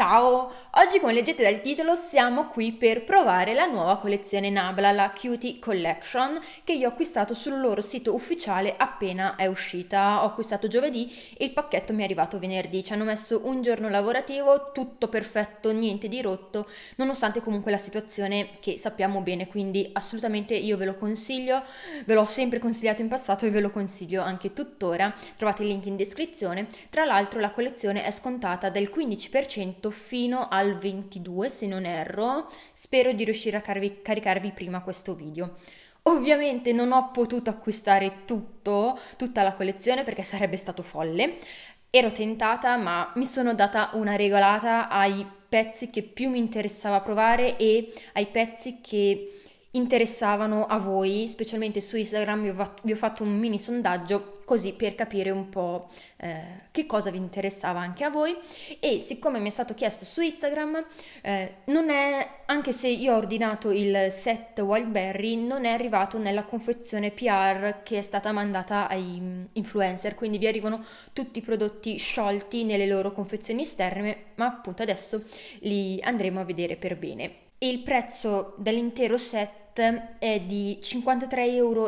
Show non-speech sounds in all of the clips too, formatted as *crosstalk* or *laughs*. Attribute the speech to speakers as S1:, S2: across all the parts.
S1: Ciao! Oggi come leggete dal titolo siamo qui per provare la nuova collezione Nabla, la Cutie Collection, che io ho acquistato sul loro sito ufficiale appena è uscita. Ho acquistato giovedì e il pacchetto mi è arrivato venerdì, ci hanno messo un giorno lavorativo, tutto perfetto, niente di rotto, nonostante comunque la situazione che sappiamo bene, quindi assolutamente io ve lo consiglio, ve l'ho sempre consigliato in passato e ve lo consiglio anche tuttora. Trovate il link in descrizione. Tra l'altro la collezione è scontata del 15% fino al 22 se non erro, spero di riuscire a carvi- caricarvi prima questo video. Ovviamente non ho potuto acquistare tutto, tutta la collezione perché sarebbe stato folle, ero tentata ma mi sono data una regolata ai pezzi che più mi interessava provare e ai pezzi che interessavano a voi, specialmente su Instagram vi ho, fatto, vi ho fatto un mini sondaggio così per capire un po' eh, che cosa vi interessava anche a voi e siccome mi è stato chiesto su Instagram eh, non è, anche se io ho ordinato il set Wildberry, non è arrivato nella confezione PR che è stata mandata ai mm, influencer, quindi vi arrivano tutti i prodotti sciolti nelle loro confezioni esterne, ma appunto adesso li andremo a vedere per bene. Il prezzo dell'intero set set è di 53,30 euro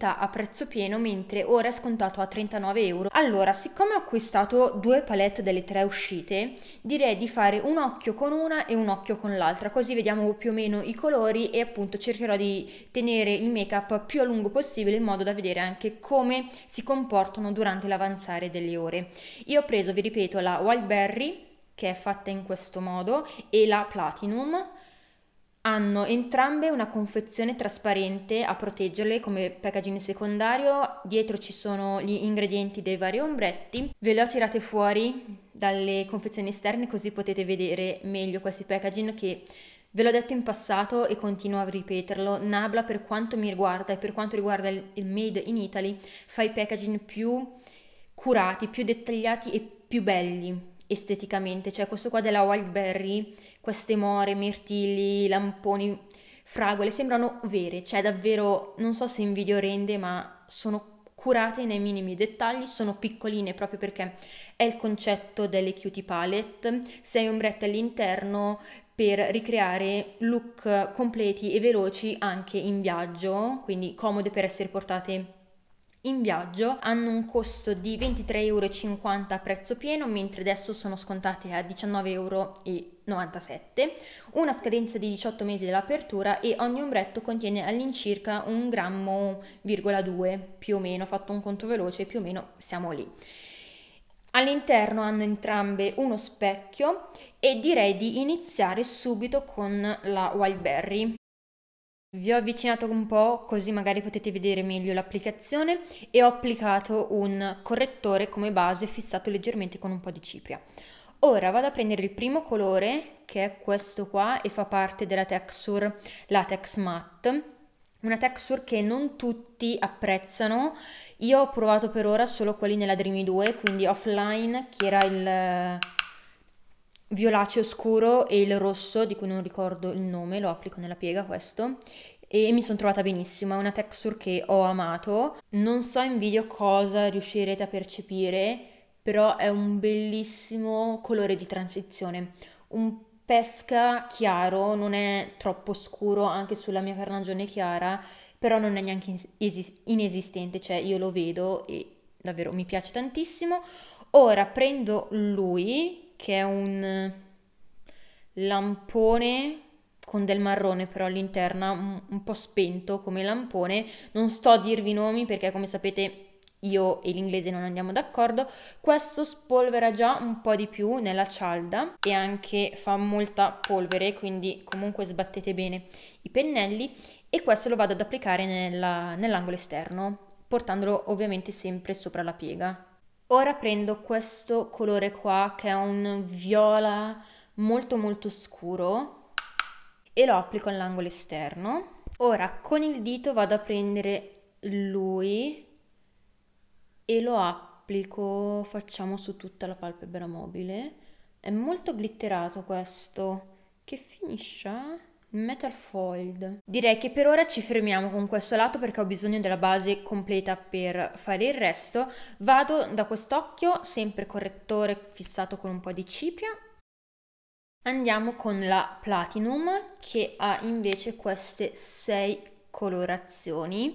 S1: a prezzo pieno, mentre ora è scontato a 39 euro. Allora, siccome ho acquistato due palette delle tre uscite, direi di fare un occhio con una e un occhio con l'altra, così vediamo più o meno i colori e appunto cercherò di tenere il make up più a lungo possibile in modo da vedere anche come si comportano durante l'avanzare delle ore. Io ho preso, vi ripeto, la Wildberry che è fatta in questo modo e la Platinum hanno entrambe una confezione trasparente a proteggerle come packaging secondario, dietro ci sono gli ingredienti dei vari ombretti, ve le ho tirate fuori dalle confezioni esterne così potete vedere meglio questi packaging che ve l'ho detto in passato e continuo a ripeterlo, Nabla per quanto mi riguarda e per quanto riguarda il Made in Italy fa i packaging più curati, più dettagliati e più belli esteticamente, cioè questo qua della Wildberry, queste more, mirtilli, lamponi, fragole, sembrano vere, cioè davvero, non so se in video rende, ma sono curate nei minimi dettagli, sono piccoline proprio perché è il concetto delle cutie palette, sei ombrette all'interno per ricreare look completi e veloci anche in viaggio, quindi comode per essere portate in viaggio hanno un costo di 23,50 euro a prezzo pieno, mentre adesso sono scontate a 19,97 euro. Una scadenza di 18 mesi dell'apertura e ogni ombretto contiene all'incirca 1,2 grammi, più o meno, fatto un conto veloce, più o meno siamo lì. All'interno hanno entrambe uno specchio e direi di iniziare subito con la Wildberry. Vi ho avvicinato un po' così magari potete vedere meglio l'applicazione e ho applicato un correttore come base fissato leggermente con un po' di cipria. Ora vado a prendere il primo colore che è questo qua e fa parte della texture latex matte una texture che non tutti apprezzano. Io ho provato per ora solo quelli nella Dreamy 2, quindi offline, che era il violaceo scuro e il rosso, di cui non ricordo il nome, lo applico nella piega questo, e mi sono trovata benissimo, è una texture che ho amato. Non so in video cosa riuscirete a percepire, però è un bellissimo colore di transizione, un pesca chiaro, non è troppo scuro anche sulla mia carnagione chiara, però non è neanche inesistente, cioè io lo vedo e davvero mi piace tantissimo. Ora prendo lui che è un lampone con del marrone però all'interno, un, po' spento come lampone. Non sto a dirvi i nomi perché come sapete io e l'inglese non andiamo d'accordo. Questo spolvera già un po' di più nella cialda e anche fa molta polvere, quindi comunque sbattete bene i pennelli e questo lo vado ad applicare nell'angolo esterno, portandolo ovviamente sempre sopra la piega. Ora prendo questo colore qua che è un viola molto molto scuro e lo applico all'angolo esterno. Ora con il dito vado a prendere lui e lo applico, facciamo su tutta la palpebra mobile. È molto glitterato questo. Che finisce? Metal Foiled. Direi che per ora ci fermiamo con questo lato perché ho bisogno della base completa per fare il resto. Vado da quest'occhio, sempre correttore fissato con un po' di cipria. Andiamo con la Platinum che ha invece queste sei colorazioni.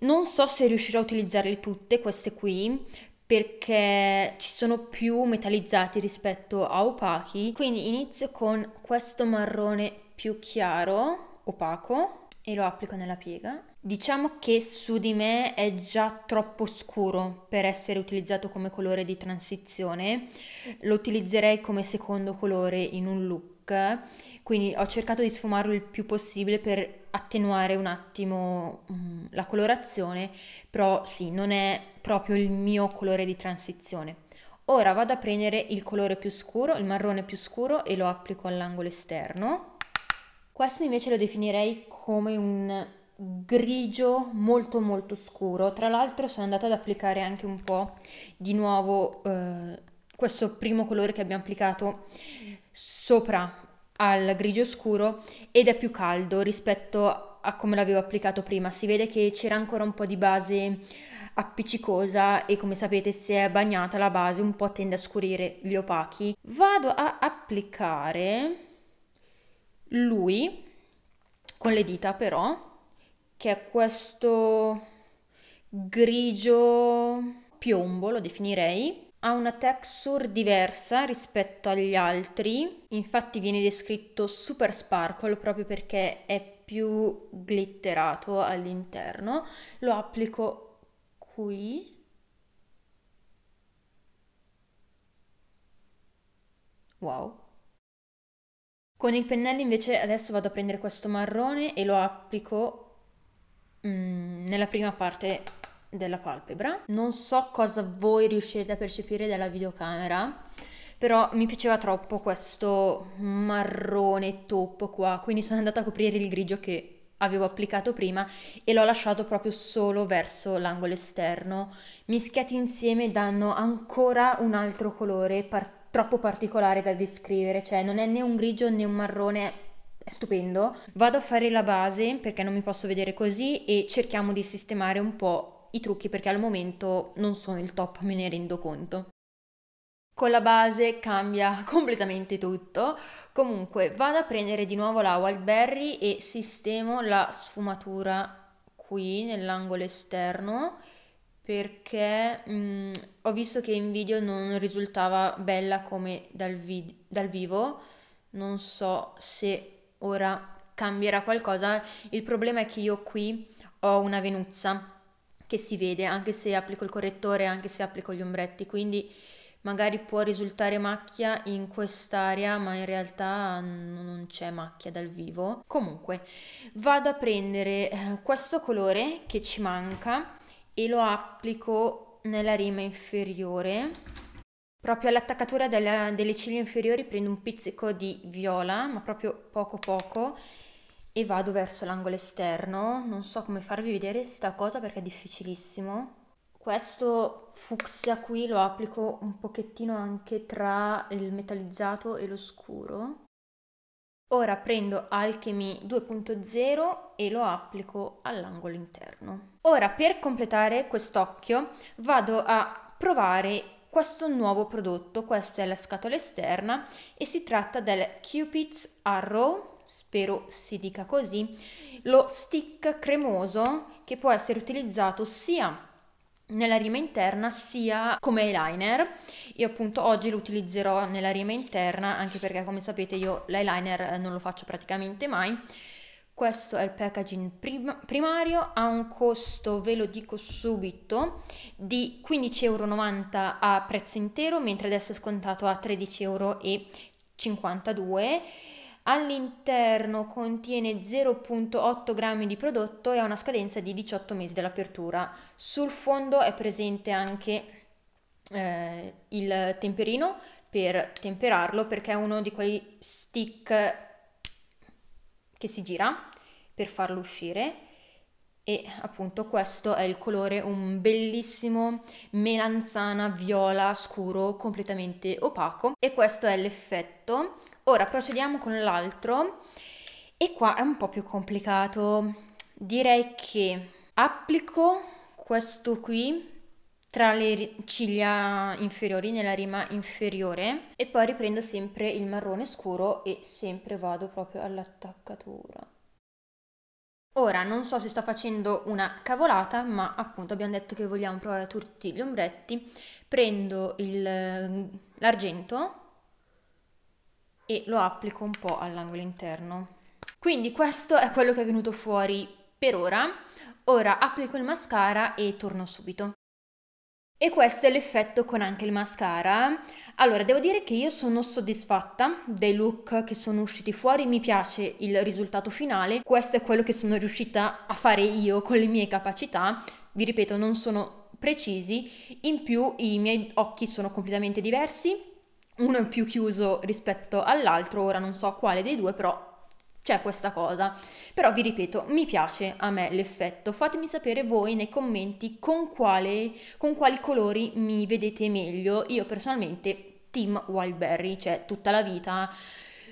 S1: Non so se riuscirò a utilizzarle tutte, queste qui, perché ci sono più metallizzati rispetto a opachi. Quindi inizio con questo marrone più chiaro, opaco e lo applico nella piega. Diciamo che su di me è già troppo scuro per essere utilizzato come colore di transizione, lo utilizzerei come secondo colore in un look, quindi ho cercato di sfumarlo il più possibile per attenuare un attimo mm, la colorazione, però sì, non è proprio il mio colore di transizione. Ora vado a prendere il colore più scuro, il marrone più scuro e lo applico all'angolo esterno questo invece lo definirei come un grigio molto molto scuro. Tra l'altro sono andata ad applicare anche un po' di nuovo eh, questo primo colore che abbiamo applicato sopra al grigio scuro ed è più caldo rispetto a come l'avevo applicato prima. Si vede che c'era ancora un po' di base appiccicosa e come sapete se è bagnata la base un po' tende a scurire gli opachi. Vado a applicare lui con le dita però, che è questo grigio piombo, lo definirei, ha una texture diversa rispetto agli altri, infatti viene descritto super sparkle proprio perché è più glitterato all'interno. Lo applico qui. Wow. Con il pennello invece adesso vado a prendere questo marrone e lo applico mm, nella prima parte della palpebra. Non so cosa voi riuscirete a percepire dalla videocamera, però mi piaceva troppo questo marrone top qua, quindi sono andata a coprire il grigio che avevo applicato prima e l'ho lasciato proprio solo verso l'angolo esterno. Mischiati insieme danno ancora un altro colore particolare troppo particolare da descrivere, cioè non è né un grigio né un marrone, è stupendo. Vado a fare la base perché non mi posso vedere così e cerchiamo di sistemare un po' i trucchi perché al momento non sono il top, me ne rendo conto. Con la base cambia *laughs* completamente tutto. Comunque vado a prendere di nuovo la Wildberry e sistemo la sfumatura qui nell'angolo esterno perché mh, mm, ho visto che in video non risultava bella come dal, vi- dal vivo, non so se ora cambierà qualcosa, il problema è che io qui ho una venuzza che si vede anche se applico il correttore, anche se applico gli ombretti, quindi magari può risultare macchia in quest'area, ma in realtà non c'è macchia dal vivo. Comunque, vado a prendere eh, questo colore che ci manca e lo applico nella rima inferiore. Proprio all'attaccatura della, delle ciglia inferiori prendo un pizzico di viola, ma proprio poco poco, e vado verso l'angolo esterno. Non so come farvi vedere questa cosa perché è difficilissimo. Questo fucsia qui lo applico un pochettino anche tra il metallizzato e lo scuro. Ora prendo Alchemy 2.0 e lo applico all'angolo interno. Ora per completare quest'occhio vado a provare questo nuovo prodotto, questa è la scatola esterna e si tratta del Cupid's Arrow, spero si dica così, lo stick cremoso che può essere utilizzato sia nella rima interna sia come eyeliner. Io appunto oggi lo utilizzerò nella rima interna anche perché come sapete io l'eyeliner eh, non lo faccio praticamente mai. Questo è il packaging prim primario, ha un costo, ve lo dico subito, di 15,90 euro a prezzo intero, mentre adesso è scontato a 13,52 euro All'interno contiene 0,8 grammi di prodotto e ha una scadenza di 18 mesi dall'apertura. Sul fondo è presente anche eh, il temperino per temperarlo perché è uno di quei stick che si gira per farlo uscire e appunto questo è il colore un bellissimo melanzana viola scuro completamente opaco e questo è l'effetto Ora procediamo con l'altro e qua è un po' più complicato. Direi che applico questo qui tra le ciglia inferiori nella rima inferiore e poi riprendo sempre il marrone scuro e sempre vado proprio all'attaccatura. Ora non so se sto facendo una cavolata ma appunto abbiamo detto che vogliamo provare tutti gli ombretti prendo l'argento e lo applico un po' all'angolo interno. Quindi questo è quello che è venuto fuori per ora. Ora applico il mascara e torno subito. E questo è l'effetto con anche il mascara. Allora, devo dire che io sono soddisfatta dei look che sono usciti fuori, mi piace il risultato finale, questo è quello che sono riuscita a fare io con le mie capacità, vi ripeto non sono precisi, in più i miei occhi sono completamente diversi, uno è più chiuso rispetto all'altro, ora non so quale dei due, però c'è questa cosa. Però vi ripeto, mi piace a me l'effetto. Fatemi sapere voi nei commenti con, quale, con quali colori mi vedete meglio. Io personalmente team wildberry, cioè tutta la vita.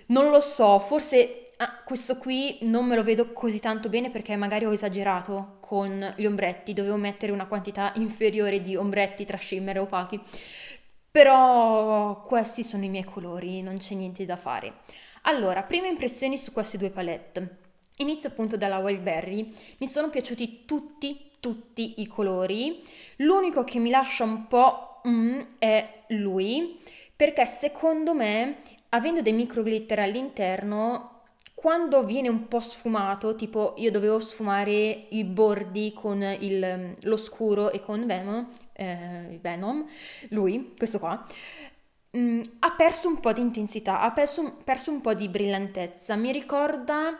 S1: Non lo so, forse ah, questo qui non me lo vedo così tanto bene perché magari ho esagerato con gli ombretti, dovevo mettere una quantità inferiore di ombretti tra shimmer e opachi. Però questi sono i miei colori, non c'è niente da fare. Allora, prime impressioni su queste due palette. Inizio appunto dalla Wildberry, mi sono piaciuti tutti, tutti i colori. L'unico che mi lascia un po' mm, è lui, perché secondo me, avendo dei micro glitter all'interno, quando viene un po' sfumato, tipo io dovevo sfumare i bordi con il, mm, lo scuro e con Vemo, eh, Venom, lui, questo qua, mh, mm, ha perso un po' di intensità, ha perso, perso un po' di brillantezza. Mi ricorda,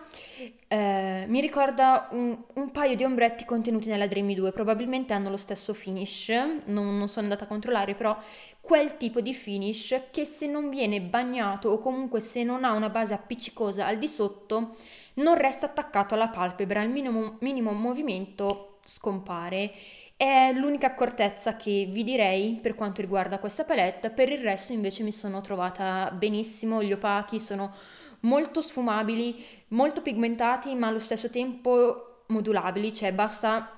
S1: eh, mi ricorda un, un, paio di ombretti contenuti nella Dreamy 2, probabilmente hanno lo stesso finish, non, non sono andata a controllare, però quel tipo di finish che se non viene bagnato o comunque se non ha una base appiccicosa al di sotto non resta attaccato alla palpebra, al minimo, minimo movimento scompare è l'unica accortezza che vi direi per quanto riguarda questa palette, per il resto invece mi sono trovata benissimo, gli opachi sono molto sfumabili, molto pigmentati ma allo stesso tempo modulabili, cioè basta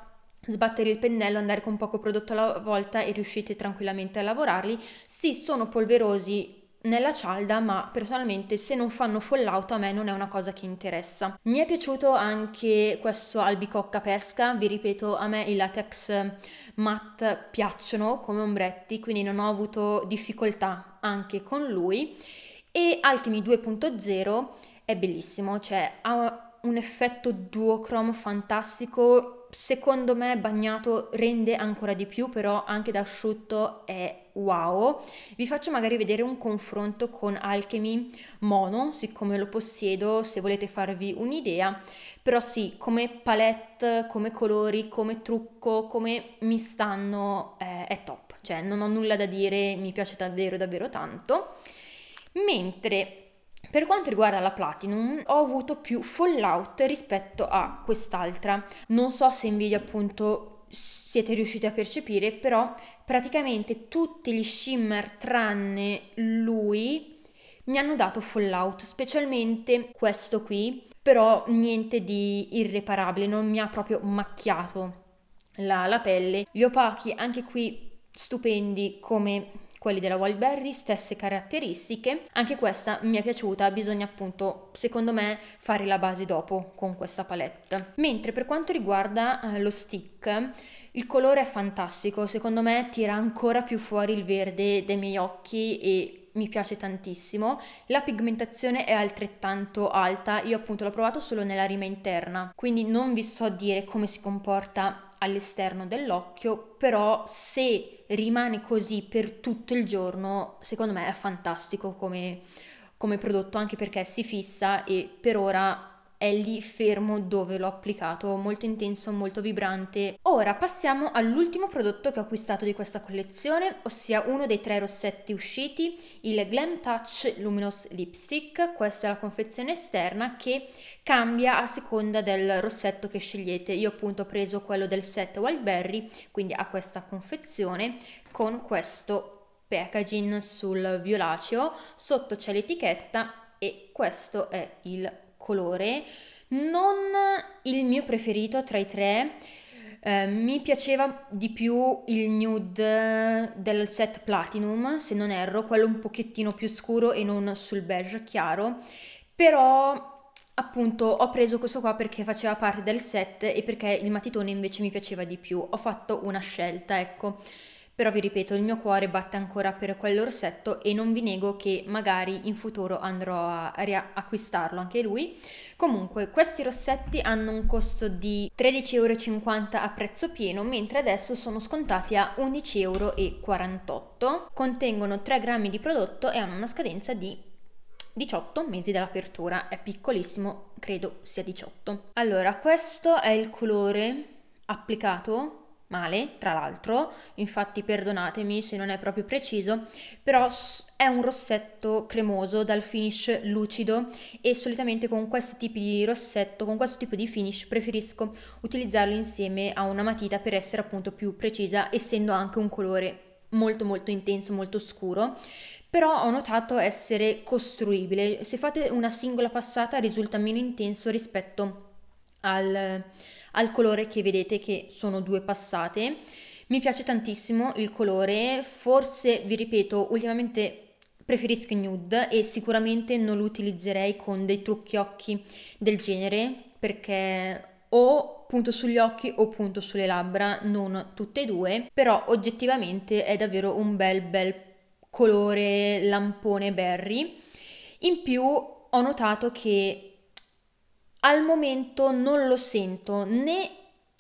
S1: sbattere il pennello, andare con poco prodotto alla volta e riuscite tranquillamente a lavorarli. Sì, sono polverosi nella cialda, ma personalmente se non fanno fallout a me non è una cosa che interessa. Mi è piaciuto anche questo albicocca pesca, vi ripeto, a me i latex eh, matte piacciono come ombretti, quindi non ho avuto difficoltà anche con lui. E Alchemy 2.0 è bellissimo, cioè ha un effetto duochrome fantastico, secondo me bagnato rende ancora di più, però anche da asciutto è wow, vi faccio magari vedere un confronto con Alchemy Mono, siccome lo possiedo, se volete farvi un'idea, però sì, come palette, come colori, come trucco, come mi stanno, eh, è top, cioè non ho nulla da dire, mi piace davvero davvero tanto. Mentre per quanto riguarda la Platinum, ho avuto più fallout rispetto a quest'altra. Non so se in video appunto siete riusciti a percepire, però praticamente tutti gli shimmer tranne lui mi hanno dato fallout, specialmente questo qui, però niente di irreparabile, non mi ha proprio macchiato la, la pelle. Gli opachi, anche qui stupendi come quelli della Wildberry, stesse caratteristiche. Anche questa mi è piaciuta, bisogna appunto, secondo me, fare la base dopo con questa palette. Mentre per quanto riguarda eh, lo stick, il colore è fantastico, secondo me tira ancora più fuori il verde dei miei occhi e mi piace tantissimo. La pigmentazione è altrettanto alta, io appunto l'ho provato solo nella rima interna, quindi non vi so dire come si comporta all'esterno dell'occhio, però se rimane così per tutto il giorno, secondo me è fantastico come, come prodotto, anche perché si fissa e per ora è lì fermo dove l'ho applicato, molto intenso, molto vibrante. Ora passiamo all'ultimo prodotto che ho acquistato di questa collezione, ossia uno dei tre rossetti usciti, il Glam Touch Luminous Lipstick. Questa è la confezione esterna che cambia a seconda del rossetto che scegliete. Io appunto ho preso quello del set Wildberry, quindi ha questa confezione con questo packaging sul violaceo, sotto c'è l'etichetta e questo è il colore, non il mio preferito tra i tre. Eh, mi piaceva di più il nude del set Platinum, se non erro, quello un pochettino più scuro e non sul beige chiaro, però appunto ho preso questo qua perché faceva parte del set e perché il matitone invece mi piaceva di più. Ho fatto una scelta, ecco. Però vi ripeto, il mio cuore batte ancora per quell'orsetto e non vi nego che magari in futuro andrò a riacquistarlo anche lui. Comunque, questi rossetti hanno un costo di 13,50 euro a prezzo pieno, mentre adesso sono scontati a 11,48 euro. Contengono 3 grammi di prodotto e hanno una scadenza di 18 mesi dall'apertura, è piccolissimo, credo sia 18. Allora, questo è il colore applicato male, tra l'altro, infatti perdonatemi se non è proprio preciso, però è un rossetto cremoso dal finish lucido e solitamente con questi tipi di rossetto, con questo tipo di finish preferisco utilizzarlo insieme a una matita per essere appunto più precisa, essendo anche un colore molto molto intenso, molto scuro, però ho notato essere costruibile. Se fate una singola passata risulta meno intenso rispetto al al colore che vedete che sono due passate. Mi piace tantissimo il colore, forse vi ripeto, ultimamente preferisco i nude e sicuramente non lo utilizzerei con dei trucchi occhi del genere perché o punto sugli occhi o punto sulle labbra, non tutte e due, però oggettivamente è davvero un bel bel colore lampone berry. In più ho notato che al momento non lo sento né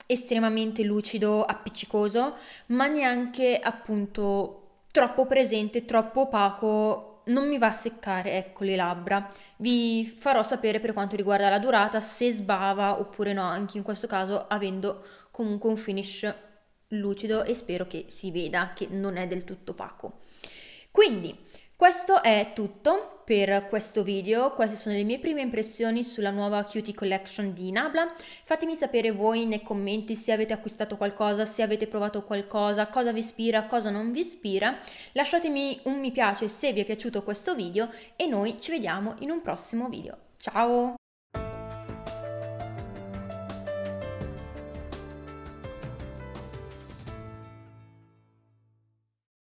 S1: estremamente lucido, appiccicoso, ma neanche appunto troppo presente, troppo opaco, non mi va a seccare, ecco, le labbra. Vi farò sapere per quanto riguarda la durata se sbava oppure no, anche in questo caso avendo comunque un finish lucido e spero che si veda che non è del tutto opaco. Quindi, questo è tutto per questo video, queste sono le mie prime impressioni sulla nuova Cutie Collection di Nabla. Fatemi sapere voi nei commenti se avete acquistato qualcosa, se avete provato qualcosa, cosa vi ispira, cosa non vi ispira. Lasciatemi un mi piace se vi è piaciuto questo video e noi ci vediamo in un prossimo video. Ciao!